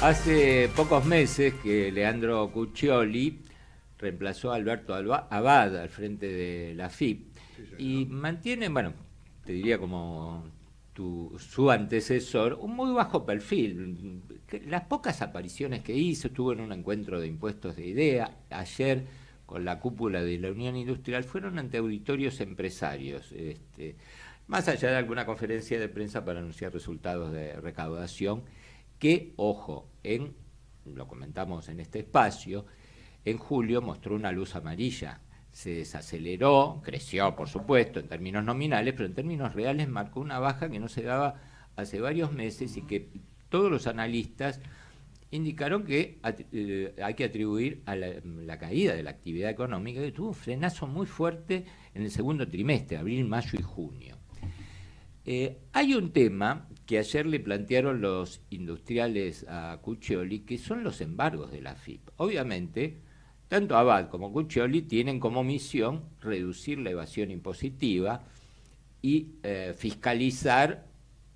Hace pocos meses que Leandro Cuccioli reemplazó a Alberto Abad al frente de la FIP y mantiene, bueno, te diría como su antecesor, un muy bajo perfil. Las pocas apariciones que hizo, estuvo en un encuentro de impuestos de idea ayer con la cúpula de la Unión Industrial, fueron ante auditorios empresarios. Este, más allá de alguna conferencia de prensa para anunciar resultados de recaudación que, ojo, en, lo comentamos en este espacio, en julio mostró una luz amarilla. Se desaceleró, creció, por supuesto, en términos nominales, pero en términos reales marcó una baja que no se daba hace varios meses y que todos los analistas indicaron que eh, hay que atribuir a la, caída de la actividad económica, que tuvo un frenazo muy fuerte en el segundo trimestre, abril, mayo y junio. Eh, hay un tema que ayer le plantearon los industriales a Cuccioli, que son los embargos de la FIP. Obviamente, tanto Abad como Cuccioli tienen como misión reducir la evasión impositiva y eh, fiscalizar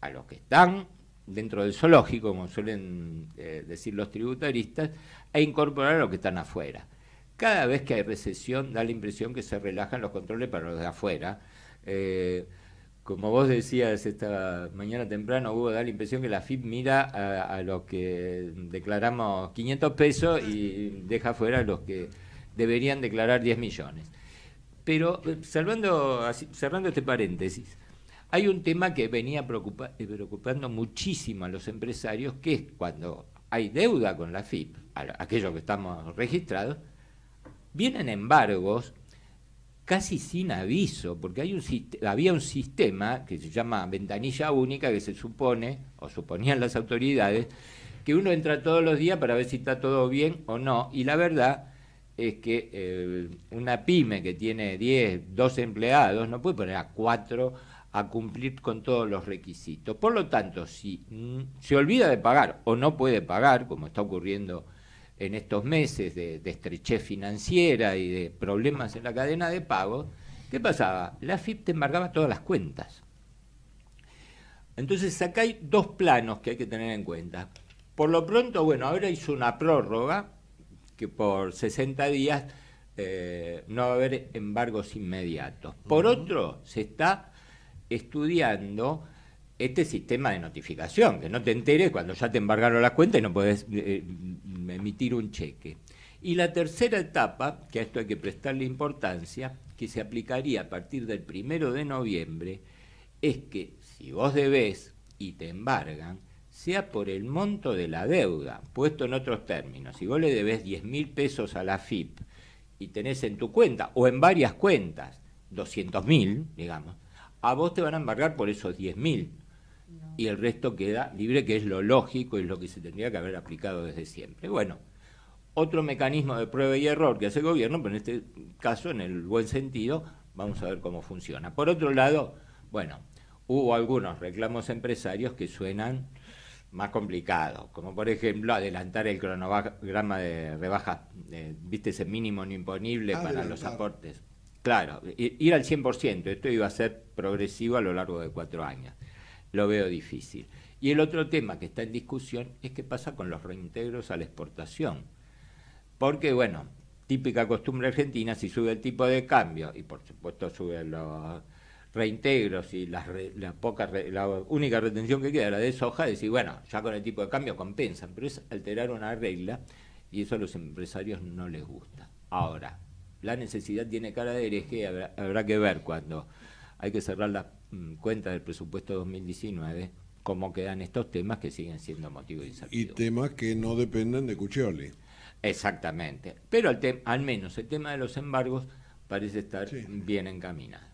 a los que están dentro del zoológico, como suelen eh, decir los tributaristas, e incorporar a los que están afuera. Cada vez que hay recesión da la impresión que se relajan los controles para los de afuera. Eh, como vos decías esta mañana temprano, hubo da la impresión que la FIP mira a, los que declaramos 500 pesos y deja fuera a los que deberían declarar 10 millones. Pero cerrando, eh, cerrando este paréntesis, hay un tema que venía eh, preocupando muchísimo a los empresarios, que es cuando hay deuda con la FIP, aquellos que estamos registrados, vienen embargos casi sin aviso, porque hay un, había un sistema que se llama ventanilla única, que se supone, o suponían las autoridades, que uno entra todos los días para ver si está todo bien o no, y la verdad es que eh, una pyme que tiene 10, 12 empleados no puede poner a 4 a cumplir con todos los requisitos. Por lo tanto, si se olvida de pagar o no puede pagar, como está ocurriendo en estos meses de, estrechez financiera y de problemas en la cadena de pagos, ¿qué pasaba? La Fip te embargaba todas las cuentas. Entonces acá hay dos planos que hay que tener en cuenta. Por lo pronto, bueno, ahora hizo una prórroga que por 60 días eh, no va a haber embargos inmediatos. Por otro, se está estudiando este sistema de notificación, que no te enteres cuando ya te embargaron las cuentas y no puedes eh, emitir un cheque. Y la tercera etapa, que a esto hay que prestarle importancia, que se aplicaría a partir del primero de noviembre, es que si vos debés y te embargan, sea por el monto de la deuda, puesto en otros términos. Si vos le debes 10 mil pesos a la FIP y tenés en tu cuenta o en varias cuentas 200.000, mil, digamos, a vos te van a embargar por esos 10 mil y el resto queda libre, que es lo lógico y lo que se tendría que haber aplicado desde siempre. Bueno, otro mecanismo de prueba y error que hace el gobierno, pero en este caso, en el buen sentido, vamos a ver cómo funciona. Por otro lado, bueno, hubo algunos reclamos empresarios que suenan más complicados, como por ejemplo adelantar el cronograma de rebajas, eh, viste ese mínimo no imponible para los aportes. Claro, ir al 100%, esto iba a ser progresivo a lo largo de cuatro años lo veo difícil. Y el otro tema que está en discusión es qué pasa con los reintegros a la exportación. Porque, bueno, típica costumbre argentina, si sube el tipo de cambio, y por supuesto suben los reintegros y la, la, poca, la única retención que queda, la de soja, decir, bueno, ya con el tipo de cambio compensan, pero es alterar una regla y eso a los empresarios no les gusta. Ahora, la necesidad tiene cara de hereje, habrá que ver cuando hay que cerrar las mm, cuentas del presupuesto 2019, cómo quedan estos temas que siguen siendo motivo de incertidumbre. Y temas que no dependen de Cuccioli. Exactamente. Pero al, menos el tema de los embargos parece estar bien encaminado.